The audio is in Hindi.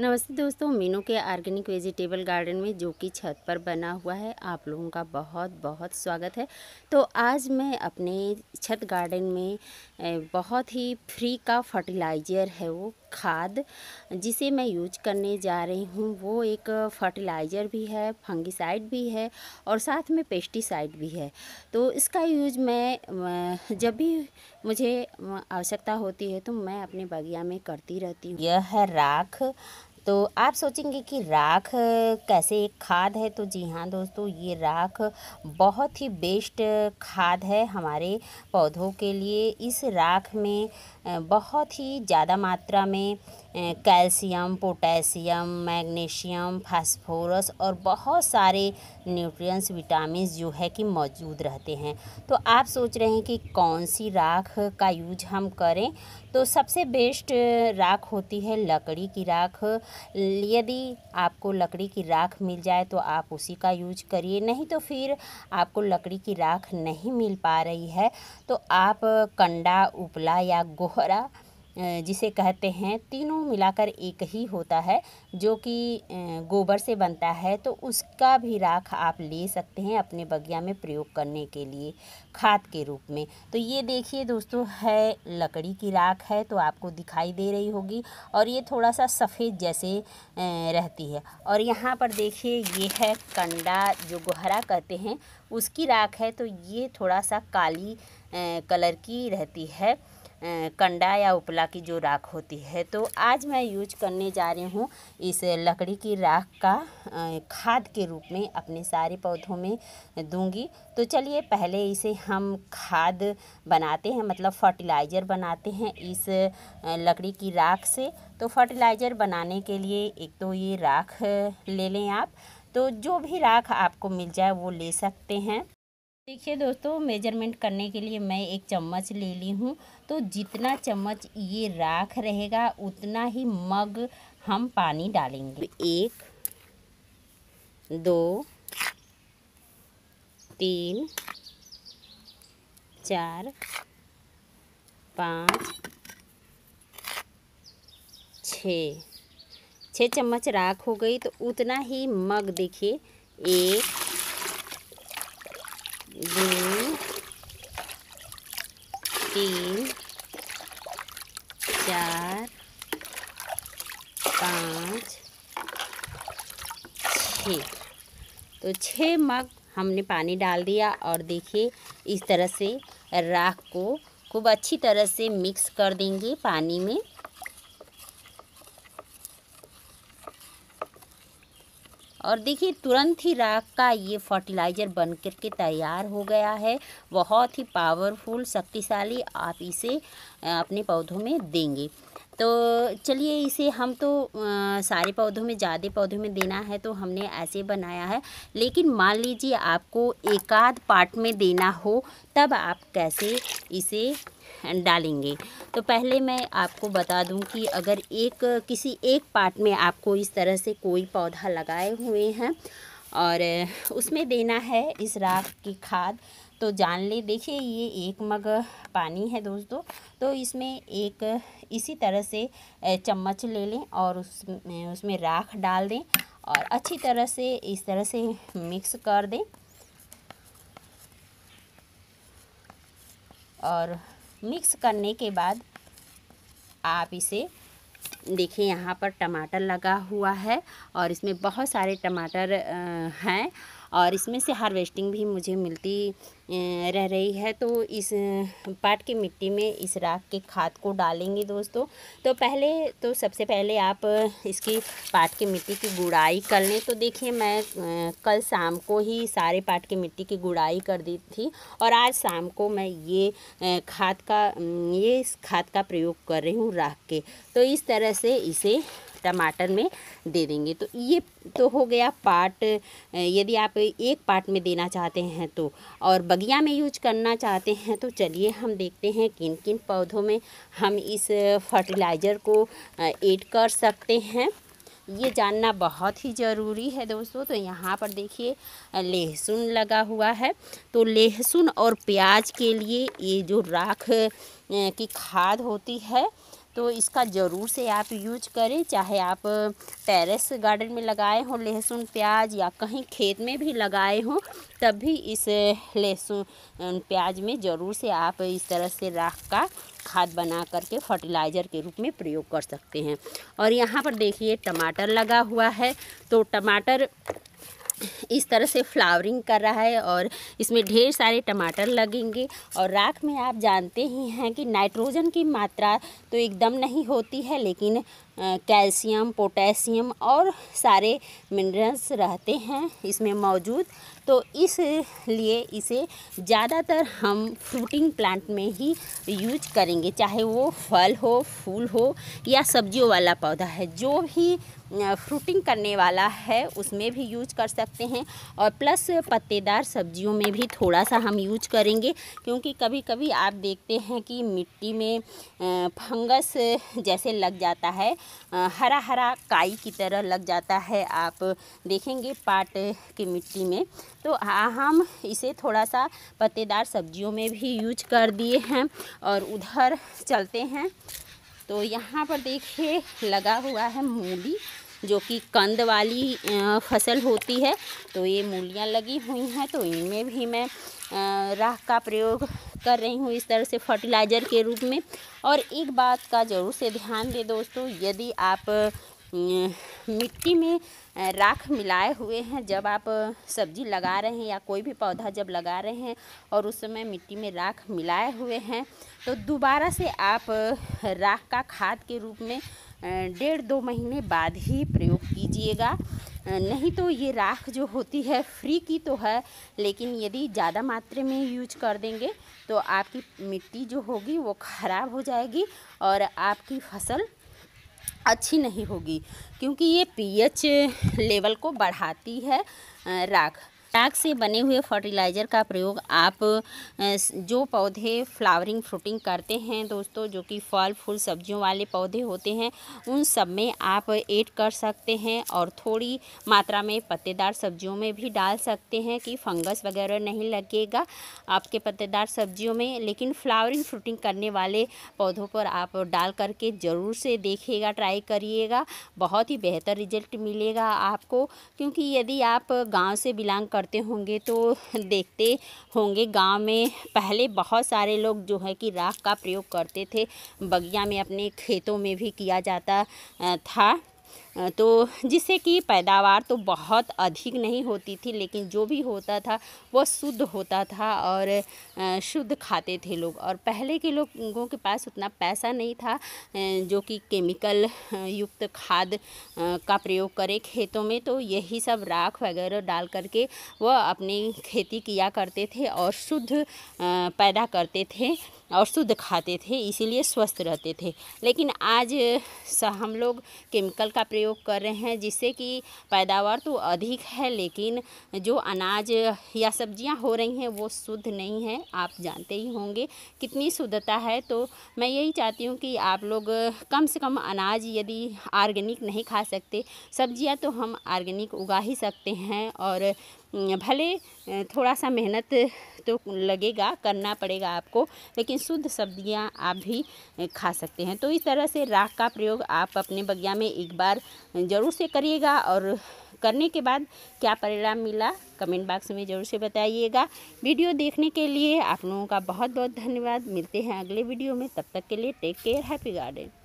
नमस्ते दोस्तों मीनू के आर्गेनिक वेजिटेबल गार्डन में जो कि छत पर बना हुआ है आप लोगों का बहुत बहुत स्वागत है तो आज मैं अपने छत गार्डन में बहुत ही फ्री का फर्टिलाइज़र है वो खाद जिसे मैं यूज करने जा रही हूँ वो एक फर्टिलाइज़र भी है फंगिसाइड भी है और साथ में पेस्टिसाइड भी है तो इसका यूज मैं जब भी मुझे आवश्यकता होती है तो मैं अपने बगिया में करती रहती हूँ यह है राख तो आप सोचेंगे कि राख कैसे एक खाद है तो जी हाँ दोस्तों ये राख बहुत ही बेस्ट खाद है हमारे पौधों के लिए इस राख में बहुत ही ज़्यादा मात्रा में कैल्शियम पोटेशियम मैग्नीशियम फास्फोरस और बहुत सारे न्यूट्रिएंट्स विटामिन्स जो है कि मौजूद रहते हैं तो आप सोच रहे हैं कि कौन सी राख का यूज हम करें तो सबसे बेस्ट राख होती है लकड़ी की राख यदि आपको लकड़ी की राख मिल जाए तो आप उसी का यूज करिए नहीं तो फिर आपको लकड़ी की राख नहीं मिल पा रही है तो आप कंडा उपला या गोह भौरा जिसे कहते हैं तीनों मिलाकर एक ही होता है जो कि गोबर से बनता है तो उसका भी राख आप ले सकते हैं अपने बगिया में प्रयोग करने के लिए खाद के रूप में तो ये देखिए दोस्तों है लकड़ी की राख है तो आपको दिखाई दे रही होगी और ये थोड़ा सा सफ़ेद जैसे रहती है और यहाँ पर देखिए ये है कंडा जो गोहरा कहते हैं उसकी राख है तो ये थोड़ा सा काली कलर की रहती है कंडा या उपला की जो राख होती है तो आज मैं यूज करने जा रही हूँ इस लकड़ी की राख का खाद के रूप में अपने सारे पौधों में दूंगी तो चलिए पहले इसे हम खाद बनाते हैं मतलब फर्टिलाइज़र बनाते हैं इस लकड़ी की राख से तो फर्टिलाइज़र बनाने के लिए एक तो ये राख ले लें आप तो जो भी राख आपको मिल जाए वो ले सकते हैं देखिए दोस्तों मेजरमेंट करने के लिए मैं एक चम्मच ले ली हूँ तो जितना चम्मच ये राख रहेगा उतना ही मग हम पानी डालेंगे एक दो तीन चार पाँच छ छः चम्मच राख हो गई तो उतना ही मग देखिए एक तीन चार पाँच छः तो छः मग हमने पानी डाल दिया और देखिए इस तरह से राख को खूब अच्छी तरह से मिक्स कर देंगे पानी में और देखिए तुरंत ही राख का ये फर्टिलाइज़र बन कर के तैयार हो गया है बहुत ही पावरफुल शक्तिशाली आप इसे अपने पौधों में देंगे तो चलिए इसे हम तो आ, सारे पौधों में ज़्यादा पौधों में देना है तो हमने ऐसे बनाया है लेकिन मान लीजिए आपको एकाध पार्ट में देना हो तब आप कैसे इसे डालेंगे तो पहले मैं आपको बता दूं कि अगर एक किसी एक पार्ट में आपको इस तरह से कोई पौधा लगाए हुए हैं और उसमें देना है इस राख की खाद तो जान ले देखिए ये एक मग पानी है दोस्तों तो इसमें एक इसी तरह से चम्मच ले लें और उसमें उसमें राख डाल दें और अच्छी तरह से इस तरह से मिक्स कर दें और मिक्स करने के बाद आप इसे देखिए यहाँ पर टमाटर लगा हुआ है और इसमें बहुत सारे टमाटर हैं और इसमें से हार्वेस्टिंग भी मुझे मिलती रह रही है तो इस पाट की मिट्टी में इस राख के खाद को डालेंगे दोस्तों तो पहले तो सबसे पहले आप इसकी पाट की मिट्टी की गुड़ाई कर लें तो देखिए मैं कल शाम को ही सारे पाट की मिट्टी की गुड़ाई कर दी थी और आज शाम को मैं ये खाद का ये इस खाद का प्रयोग कर रही हूँ राख के तो इस तरह से इसे टमाटर में दे देंगे तो ये तो हो गया पार्ट यदि आप एक पार्ट में देना चाहते हैं तो और बगिया में यूज करना चाहते हैं तो चलिए हम देखते हैं किन किन पौधों में हम इस फर्टिलाइज़र को ऐड कर सकते हैं ये जानना बहुत ही ज़रूरी है दोस्तों तो यहाँ पर देखिए लहसुन लगा हुआ है तो लहसुन और प्याज के लिए ये जो राख की खाद होती है तो इसका ज़रूर से आप यूज करें चाहे आप टेरेस गार्डन में लगाए हों लहसुन प्याज या कहीं खेत में भी लगाए हों तब भी इस लहसुन प्याज में ज़रूर से आप इस तरह से राख का खाद बना करके फर्टिलाइज़र के रूप में प्रयोग कर सकते हैं और यहाँ पर देखिए टमाटर लगा हुआ है तो टमाटर इस तरह से फ्लावरिंग कर रहा है और इसमें ढेर सारे टमाटर लगेंगे और राख में आप जानते ही हैं कि नाइट्रोजन की मात्रा तो एकदम नहीं होती है लेकिन कैल्शियम पोटेशियम और सारे मिनरल्स रहते हैं इसमें मौजूद तो इसलिए इसे ज़्यादातर हम फ्रूटिंग प्लांट में ही यूज करेंगे चाहे वो फल हो फूल हो या सब्जियों वाला पौधा है जो भी फ्रूटिंग करने वाला है उसमें भी यूज कर सकते हैं और प्लस पत्तेदार सब्जियों में भी थोड़ा सा हम यूज करेंगे क्योंकि कभी कभी आप देखते हैं कि मिट्टी में फंगस जैसे लग जाता है हरा हरा काई की तरह लग जाता है आप देखेंगे पाट की मिट्टी में तो हम इसे थोड़ा सा पत्तेदार सब्जियों में भी यूज कर दिए हैं और उधर चलते हैं तो यहाँ पर देखिए लगा हुआ है मूली जो कि कंद वाली फसल होती है तो ये मूलियाँ लगी हुई हैं तो इनमें भी मैं राह का प्रयोग कर रही हूँ इस तरह से फर्टिलाइज़र के रूप में और एक बात का ज़रूर से ध्यान दें दोस्तों यदि आप मिट्टी में राख मिलाए हुए हैं जब आप सब्जी लगा रहे हैं या कोई भी पौधा जब लगा रहे हैं और उस समय मिट्टी में राख मिलाए हुए हैं तो दोबारा से आप राख का खाद के रूप में डेढ़ दो महीने बाद ही प्रयोग कीजिएगा नहीं तो ये राख जो होती है फ्री की तो है लेकिन यदि ज़्यादा मात्रा में यूज कर देंगे तो आपकी मिट्टी जो होगी वो ख़राब हो जाएगी और आपकी फसल अच्छी नहीं होगी क्योंकि ये पीएच लेवल को बढ़ाती है राख टाक से बने हुए फर्टिलाइज़र का प्रयोग आप जो पौधे फ्लावरिंग फ्रूटिंग करते हैं दोस्तों जो कि फल फूल सब्जियों वाले पौधे होते हैं उन सब में आप ऐड कर सकते हैं और थोड़ी मात्रा में पत्तेदार सब्जियों में भी डाल सकते हैं कि फंगस वगैरह नहीं लगेगा आपके पत्तेदार सब्जियों में लेकिन फ्लावरिंग फ्रूटिंग करने वाले पौधों पर आप डाल करके ज़रूर से देखिएगा ट्राई करिएगा बहुत ही बेहतर रिजल्ट मिलेगा आपको क्योंकि यदि आप गाँव से बिलोंग करते होंगे तो देखते होंगे गांव में पहले बहुत सारे लोग जो है कि राख का प्रयोग करते थे बगिया में अपने खेतों में भी किया जाता था तो जिससे कि पैदावार तो बहुत अधिक नहीं होती थी लेकिन जो भी होता था वो शुद्ध होता था और शुद्ध खाते थे लोग और पहले के लोगों के पास उतना पैसा नहीं था जो कि केमिकल युक्त खाद का प्रयोग करें खेतों में तो यही सब राख वगैरह डाल करके वह अपनी खेती किया करते थे और शुद्ध पैदा करते थे और शुद्ध खाते थे इसीलिए स्वस्थ रहते थे लेकिन आज हम लोग केमिकल का प्रयोग प्रयोग कर रहे हैं जिससे कि पैदावार तो अधिक है लेकिन जो अनाज या सब्जियां हो रही हैं वो शुद्ध नहीं है आप जानते ही होंगे कितनी शुद्धता है तो मैं यही चाहती हूँ कि आप लोग कम से कम अनाज यदि आर्गेनिक नहीं खा सकते सब्ज़ियाँ तो हम आर्गेनिक उगा ही सकते हैं और हम्म, भले थोड़ा सा मेहनत तो लगेगा करना पड़ेगा आपको लेकिन शुद्ध सब्जियां आप भी खा सकते हैं तो इस तरह से राख का प्रयोग आप अपने बगिया में एक बार ज़रूर से करिएगा और करने के बाद क्या परिणाम मिला कमेंट बॉक्स में ज़रूर से बताइएगा वीडियो देखने के लिए आप लोगों का बहुत बहुत धन्यवाद मिलते हैं अगले वीडियो में तब तक के लिए टेक केयर हैप्पी गार्डन